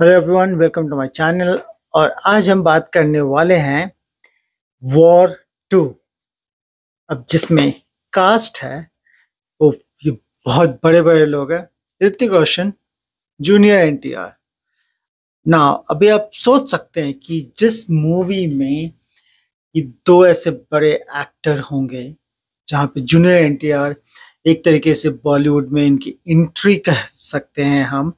hello everyone welcome to my channel और आज हम बात करने वाले हैं वॉर टू अब जिसमें कास्ट है वो ये बहुत बड़े बड़े लोग हैं Hrithik Roshan junior N T R ना अभी आप सोच सकते हैं कि जिस मूवी में ये दो ऐसे बड़े एक्टर होंगे जहाँ पे जूनियर एन टी आर एक तरीके से बॉलीवुड में इनकी एंट्री कह सकते हैं हम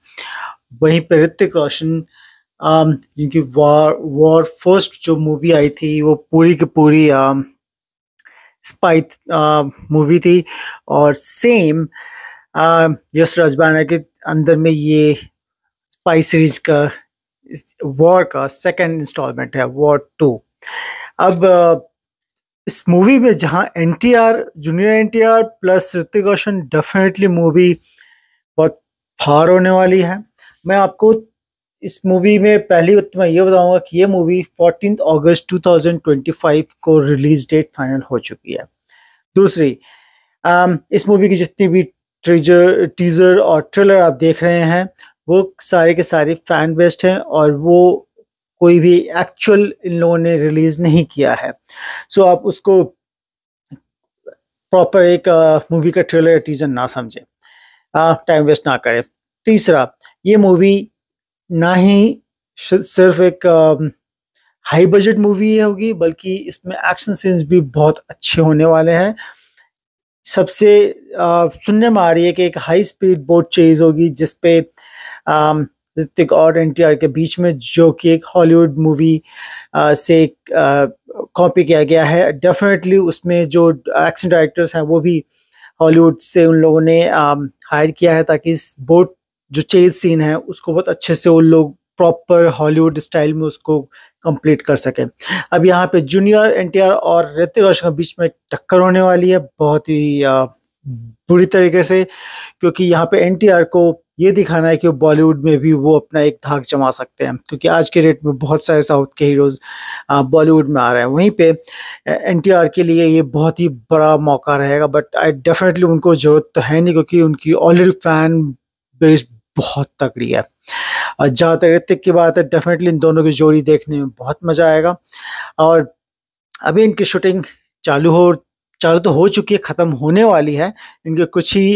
वहीं पर ऋतिक रोशन um, जिनकी वॉर वॉर फर्स्ट जो मूवी आई थी वो पूरी की पूरी स्पाई um, मूवी uh, थी और सेम um, यश रजबाना के अंदर में ये स्पाई सीरीज का वॉर का सेकंड इंस्टॉलमेंट है वॉर टू अब uh, इस मूवी में जहां N T R junior N T R plus Hrithik Roshan definitely movie बहुत हार होने वाली है मैं आपको इस मूवी में पहली वक्त तो मैं ये बताऊंगा कि ये मूवी फोर्टीन अगस्त 2025 को रिलीज डेट फाइनल हो चुकी है दूसरी आम, um, इस मूवी की जितनी भी ट्रीजर टीजर और ट्रेलर आप देख रहे हैं वो सारे के सारे फैन बेस्ड हैं और वो कोई भी एक्चुअल इन लोगों ने रिलीज नहीं किया है सो आप उसको प्रॉपर एक मूवी uh, का ट्रेलर या टीजर ना समझें टाइम हाँ, वेस्ट ना करें तीसरा ये मूवी ना ही सिर्फ एक हाई बजट मूवी होगी बल्कि इसमें एक्शन सीन्स भी बहुत अच्छे होने वाले हैं सबसे आ, सुनने में आ रही है कि एक हाई स्पीड बोट चेज होगी जिसपे ऋतिक और एन के बीच में जो कि एक हॉलीवुड मूवी से कॉपी किया गया है डेफिनेटली उसमें जो एक्शन डायरेक्टर्स हैं वो भी हॉलीवुड से उन लोगों ने हायर किया है ताकि इस बोट जो चेज सीन है उसको बहुत अच्छे से उन लोग प्रॉपर हॉलीवुड स्टाइल में उसको कंप्लीट कर सकें अब यहाँ पे जूनियर एन और ऋतिक रोशन के बीच में टक्कर होने वाली है बहुत ही बुरी तरीके से क्योंकि यहाँ पे एन को ये दिखाना है कि बॉलीवुड में भी वो अपना एक धाक जमा सकते हैं क्योंकि आज के डेट में बहुत सारे साउथ के हीरोज़ बॉलीवुड में आ रहे हैं वहीं पे एन के लिए ये बहुत ही बड़ा मौका रहेगा बट आई डेफिनेटली उनको ज़रूरत तो है नहीं क्योंकि उनकी ऑलरेडी फ़ैन बेस बहुत तकड़ी है और जहाँ तक ऋतिक की बात है डेफिनेटली इन दोनों की जोड़ी देखने में बहुत मज़ा आएगा और अभी इनकी शूटिंग चालू हो चालू तो हो चुकी है ख़त्म होने वाली है इनके कुछ ही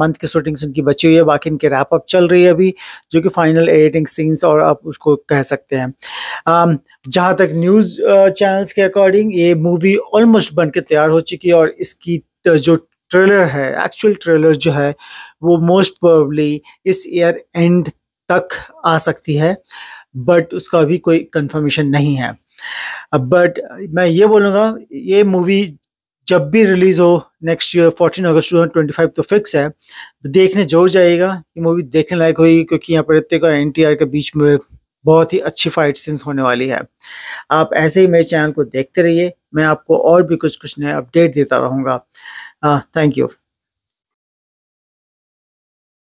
मंथ की शूटिंग्स इनकी बची हुई है बाकी इनके रैप अप चल रही है अभी जो कि फाइनल एडिटिंग सीन्स और आप उसको कह सकते हैं जहाँ तक न्यूज़ चैनल्स के अकॉर्डिंग ये मूवी ऑलमोस्ट बन के तैयार हो चुकी है और इसकी जो ट्रेलर है एक्चुअल ट्रेलर जो है वो मोस्ट प्रोबली इस ईयर एंड तक आ सकती है बट उसका अभी कोई कंफर्मेशन नहीं है बट मैं ये बोलूँगा ये मूवी जब भी रिलीज हो next year fourteen August two twenty five तो फिक्स है देखने जरूर जाएगा ये मूवी देखने लायक होगी क्योंकि यहाँ पर ऋतिक और एन के बीच में बहुत ही अच्छी फाइट सीन्स होने वाली है आप ऐसे ही मेरे चैनल को देखते रहिए मैं आपको और भी कुछ कुछ नए अपडेट देता रहूँगा थैंक हाँ, यू